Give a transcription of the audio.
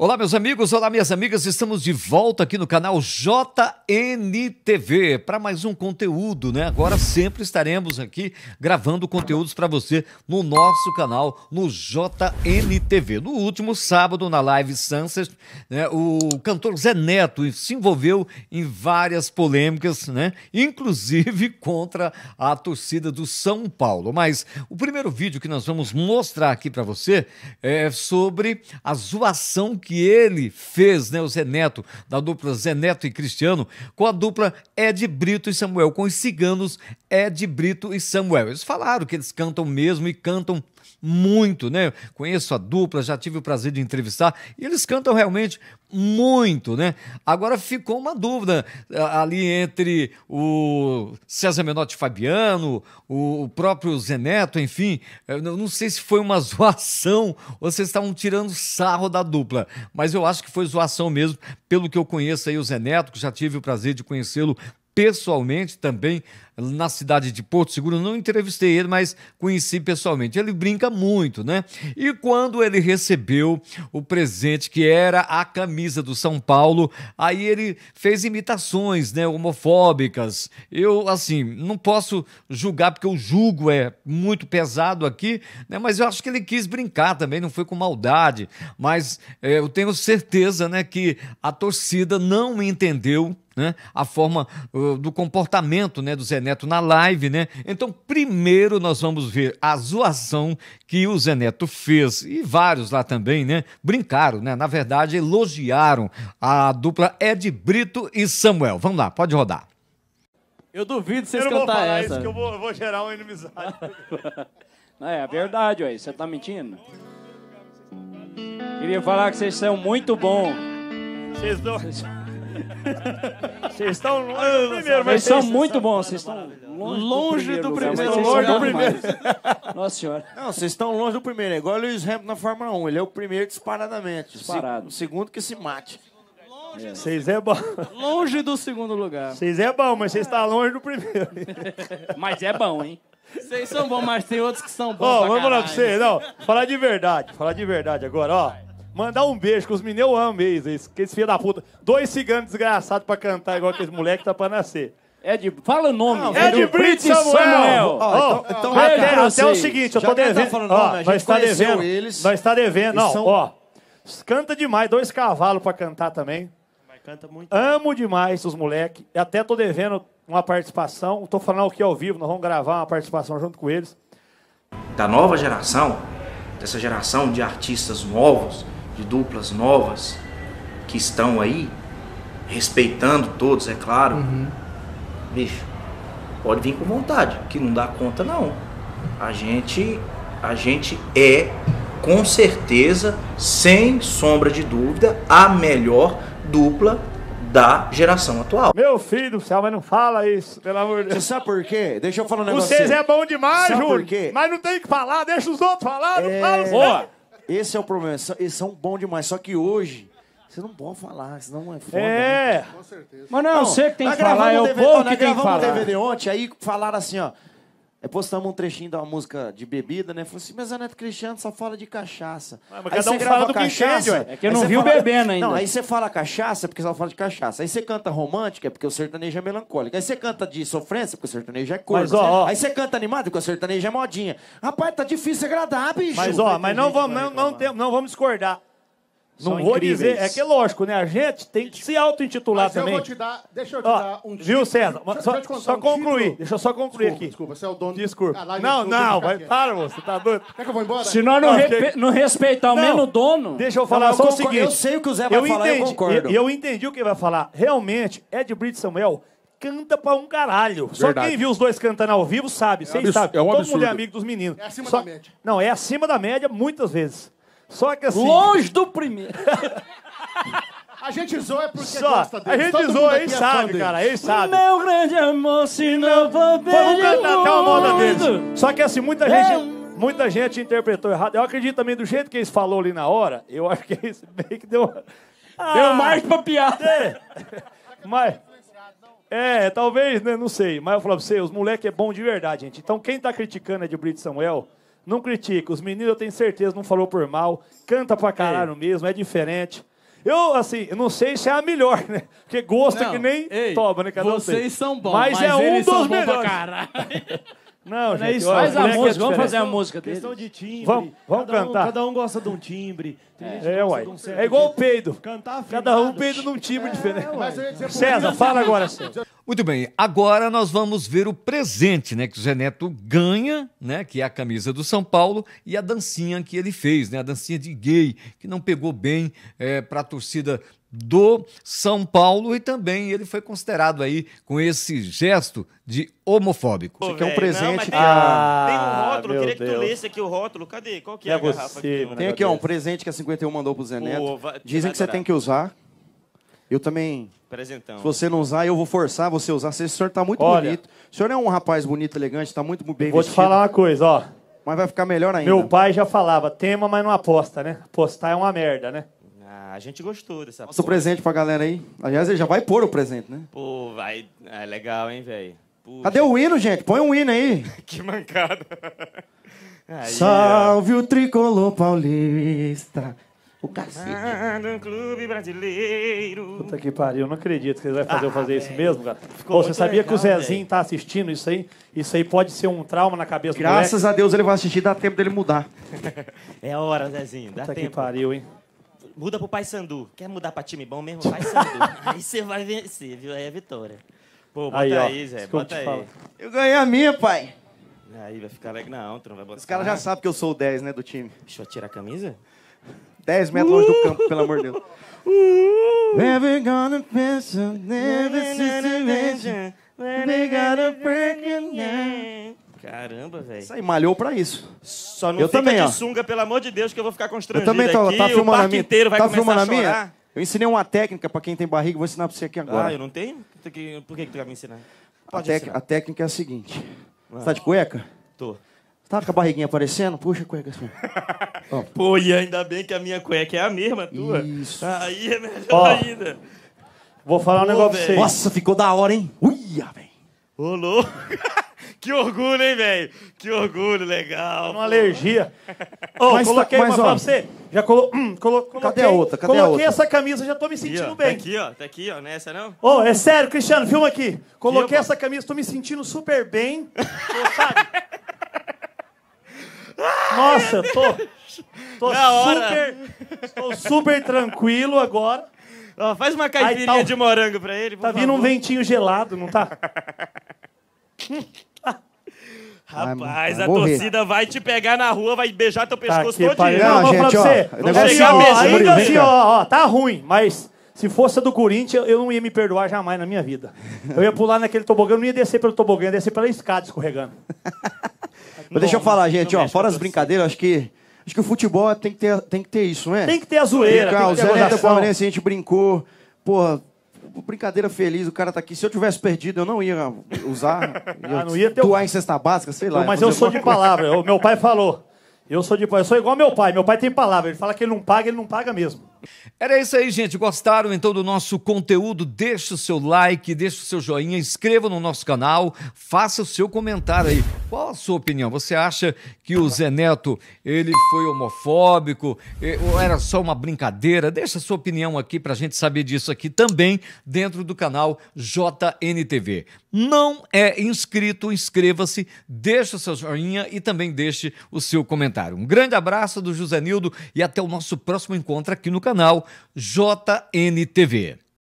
Olá, meus amigos, olá, minhas amigas, estamos de volta aqui no canal JNTV para mais um conteúdo, né? Agora sempre estaremos aqui gravando conteúdos para você no nosso canal, no JNTV. No último sábado, na live Sunset, né, o cantor Zé Neto se envolveu em várias polêmicas, né? Inclusive contra a torcida do São Paulo. Mas o primeiro vídeo que nós vamos mostrar aqui para você é sobre a zoação que que ele fez, né, o Zeneto, da dupla Zeneto e Cristiano, com a dupla Ed Brito e Samuel, com os ciganos Ed Brito e Samuel. Eles falaram que eles cantam mesmo e cantam muito, né? Conheço a dupla, já tive o prazer de entrevistar, e eles cantam realmente muito, né? Agora ficou uma dúvida eh, ali entre o César Menotti Fabiano, o próprio Zeneto, enfim, eu eh, não sei se foi uma zoação ou vocês estavam tirando sarro da dupla, mas eu acho que foi zoação mesmo, pelo que eu conheço aí o Zeneto, que já tive o prazer de conhecê-lo pessoalmente também na cidade de Porto Seguro. Não entrevistei ele, mas conheci pessoalmente. Ele brinca muito, né? E quando ele recebeu o presente que era a camisa do São Paulo, aí ele fez imitações, né, homofóbicas. Eu assim, não posso julgar porque o julgo é muito pesado aqui, né? Mas eu acho que ele quis brincar também, não foi com maldade, mas é, eu tenho certeza, né, que a torcida não entendeu né? A forma uh, do comportamento, né, do Zé Neto na live, né? Então, primeiro nós vamos ver a zoação que o Zé Neto fez e vários lá também, né? Brincaram, né? Na verdade, elogiaram a dupla Ed Brito e Samuel. Vamos lá, pode rodar. Eu duvido vocês eu não vou falar essa. Isso que eu vou, eu vou gerar uma inimizade. é, a é verdade, ué. Você tá mentindo? Queria falar que vocês são muito bons. Vocês não. Vocês estão longe do ah, primeiro, mas. Vocês são muito bons, vocês estão longe do primeiro. Longe do primeiro. Nossa senhora. Não, vocês estão longe do primeiro. É igual o Lewis Hamilton na Fórmula 1. Ele é o primeiro disparadamente. Disparado. O segundo que se mate. É. Vocês é bom. Longe do segundo lugar. Vocês é bom, mas vocês estão tá longe do primeiro. mas é bom, hein? Vocês são bons, mas tem outros que são bons. Ó, oh, vamos falar pra vocês, não. Falar de verdade, falar de verdade agora, ó. Mandar um beijo, que os meninos amam mesmo, que esse filho da puta. Dois ciganos desgraçados pra cantar igual aqueles moleques tá pra nascer. É Ed, fala o nome. Não, é Ed Brito Samuel. Samuel. Oh, então, então, até, até, até, o seguinte, eu tô tá devendo. Tá falando, ó, nome, nós tá devendo. Eles, nós tá devendo. Não, são... ó. Canta demais, dois cavalos pra cantar também. Mas canta muito. Amo demais os moleques. Até tô devendo uma participação. Tô falando aqui ao vivo, nós vamos gravar uma participação junto com eles. Da nova geração, dessa geração de artistas novos, de duplas novas que estão aí, respeitando todos, é claro. Uhum. Bicho, pode vir com vontade, que não dá conta não. A gente, a gente é com certeza, sem sombra de dúvida, a melhor dupla da geração atual. Meu filho do céu, mas não fala isso, pelo amor de Deus. Você sabe por quê? Deixa eu falar um negócio. Vocês assim. é bom demais, sabe Júlio. Mas não tem que falar, deixa os outros falar, é... não fala. Boa. Né? Esse é o problema. Eles são bons demais. Só que hoje, vocês não podem falar, senão é foda. Né? É. Né? Com certeza. Mas não, não, você que tem que falar, é o povo que tem que falar. gravamos DVD ontem, aí falaram assim, ó. Aí é, postamos um trechinho da música de bebida, né? Falei assim, mas a Neto Cristiano só fala de cachaça. Ah, mas aí cada um fala do cachaça, que É que eu não vi o fala... bebendo ainda. Não, aí você fala cachaça porque só fala de cachaça. Aí você canta romântica é porque o sertanejo é melancólico. Aí você canta de sofrência porque o sertanejo é curto. Mas, ó, ó. Aí você canta animado porque o sertanejo é modinha. Rapaz, tá difícil agradar, bicho. Mas, ó, mas não, é vamos, não, não, não vamos discordar. Não vou incríveis. dizer, é que é lógico, né? A gente tem que se auto-intitular Mas também. Eu vou te dar, deixa eu te dar um título. Viu, César? Deixa, só, deixa só um concluir. Título. Deixa eu só concluir desculpa, aqui. Desculpa, você é o dono Desculpa. Ah, não, não, vai, para, você tá doido. Quer que eu vou embora? Se nós não, re não respeitar o mesmo dono. Deixa eu falar não, só o seguinte. Eu sei o que o Zé vai eu falar, entendi, eu concordo. Eu, eu entendi o que ele vai falar. Realmente, Ed Brito Samuel canta pra um caralho. Verdade. Só quem viu os dois cantando ao vivo sabe, é vocês é sabem. É um Todo absurdo. mundo é amigo dos meninos. É acima da média. Não, é acima da média muitas vezes. Só que assim. Longe do primeiro. A gente zoa porque Só. gosta dele. A gente Todo zoa, ele é sabe, é cara, ele sabe. Meu grande amor, se não for bem. Vamos cantar tá até moda deles. Só que assim, muita gente. Muita gente interpretou errado. Eu acredito também, do jeito que eles falou ali na hora, eu acho que eles meio que deu. Ah, deu mais pra piada. É. Mas. É, talvez, né? Não sei. Mas eu falo pra você, os moleques é bom de verdade, gente. Então quem tá criticando é de Brito Samuel. Não critica. Os meninos, eu tenho certeza, não falou por mal. Canta pra caralho Ei. mesmo, é diferente. Eu, assim, não sei se é a melhor, né? Porque gosta não. que nem Ei, toma, né? Cada vocês são bons, mas, mas é um dos melhores. caralho. Não, é gente, é isso. Faz a é música, é vamos fazer a música deles. Questão de timbre. Vamos, vamos cada cantar. Um, cada um gosta de um timbre. é, uai. é igual o peido. Cantar Cada um peido num timbre é, diferente. Uai. César, fala agora, César. Muito bem, agora nós vamos ver o presente né, que o Zé Neto ganha, né, que é a camisa do São Paulo, e a dancinha que ele fez, né, a dancinha de gay, que não pegou bem é, para a torcida do São Paulo e também ele foi considerado aí com esse gesto de homofóbico. Isso aqui é um presente. Não, tem, ah, tem, um ah, rótulo, queria Deus. que tu lesse aqui o rótulo. Cadê? Qual que é, é a garrafa? Aqui, né, tem aqui ó, um presente que a 51 mandou pro Zé Neto. Pô, vai, Dizem que você tem que usar. Eu também. Presentão. Se você não usar, eu vou forçar você a usar. O senhor está muito Olha, bonito. O senhor é um rapaz bonito, elegante, está muito bem vou vestido. Vou te falar uma coisa, ó. Mas vai ficar melhor ainda. Meu pai já falava, tema, mas não aposta, né? Apostar é uma merda, né? Ah, a gente gostou dessa Nossa, o presente pra galera aí. Aliás, ele já vai pôr o presente, né? Pô, vai. É legal, hein, velho? Cadê o hino, gente? Põe um hino aí. que mancada. Salve o tricolor paulista. O cacete. do ah, clube brasileiro. Puta que pariu, eu não acredito que ele vai fazer ah, eu fazer véio. isso mesmo, cara. Pô, você sabia legal, que o Zezinho véio. tá assistindo isso aí? Isso aí pode ser um trauma na cabeça Graças do Graças a Deus ele vai assistir, dá tempo dele mudar. é a hora, Zezinho, dá Puta tempo. que pariu, hein? Muda pro Pai Sandu. Quer mudar pra time bom mesmo? Pai Sandu. aí você vai vencer, viu? Aí é vitória. Pô, bota aí, aí Zé, bota aí. Fala. Eu ganhei a minha, pai. Aí vai ficar legal. Não, tu não vai botar. Os caras já sabem que eu sou o 10, né, do time. Deixa eu tirar a camisa? 10 metros longe do campo, pelo amor de Deus. Uh. Never gonna pass never situation. Caramba, velho. Isso aí, malhou pra isso. Só não eu fica também, de ó. sunga, pelo amor de Deus, que eu vou ficar constrangido eu também tô, aqui. Tá filmando a parque minha, inteiro vai tá começar a chorar. Minha? Eu ensinei uma técnica pra quem tem barriga, vou ensinar pra você aqui ah, agora. Ah, eu não tenho? Por que, que tu vai me ensinar? A, tec- ensinar? a, técnica é a seguinte. Ah. Você tá ah. de cueca? Tô. Tá com a barriguinha aparecendo? Puxa a cueca assim. Pô, e ainda bem que a minha cueca é a mesma tua. Isso. Aí é melhor ainda. Vou falar um Pô, negócio pra vocês. Nossa, ficou da hora, hein? Uia, velho. Ô, louco. que orgulho, hein, velho? Que orgulho, legal. Uma alergia. Ô, Mas tá- coloquei mas, uma ó. pra você. Já colo... hum, colo- coloquei... Cadê a outra? Cadê a coloquei outra? essa camisa, já tô me Aqui, sentindo Tá bem. aqui, ó. Tá aqui, ó. Nessa não? Ô, é sério, Cristiano, filma aqui. Coloquei essa camisa, tô me sentindo super bem. Ô, sabe? Nossa, tô, tô super, tô super tranquilo agora. Ó, faz uma caipirinha tá de morango pra ele. por Tá vindo um ventinho gelado, não tá? Rapaz, a morrer. torcida vai te pegar na rua, vai beijar teu tá pescoço que todo Não, vou gente, falar pra você. o negócio é ó, ainda assim, ó, ó, tá ruim, mas se fosse do Corinthians, eu não ia me perdoar jamais na minha vida. Eu ia pular naquele tobogã, eu não ia descer pelo tobogã, eu ia descer pela escada escorregando. Tá mas deixa eu falar, né? gente, ó, fora as brincadeiras, acho que. Acho que o futebol tem que ter, tem que ter isso, né? Tem que ter a zoeira. Tem, tem que ter a Palmeirense, a gente brincou. Porra, brincadeira feliz, o cara tá aqui. Se eu tivesse perdido, eu não ia usar. ah, não ia ter. Doar em cesta básica, sei lá. Não, mas eu sou de palavra. o meu pai falou. Eu sou de Eu sou igual meu pai. Meu pai tem palavra. Ele fala que ele não paga, ele não paga mesmo. Era isso aí, gente. Gostaram então do nosso conteúdo? Deixa o seu like, deixa o seu joinha, inscreva no nosso canal, faça o seu comentário aí. Qual a sua opinião? Você acha que o Zé Neto ele foi homofóbico? Ou era só uma brincadeira? Deixa a sua opinião aqui para a gente saber disso aqui também dentro do canal JNTV. Não é inscrito, inscreva-se, deixa o seu joinha e também deixe o seu comentário. Um grande abraço do José Nildo e até o nosso próximo encontro aqui no canal canal JNTV.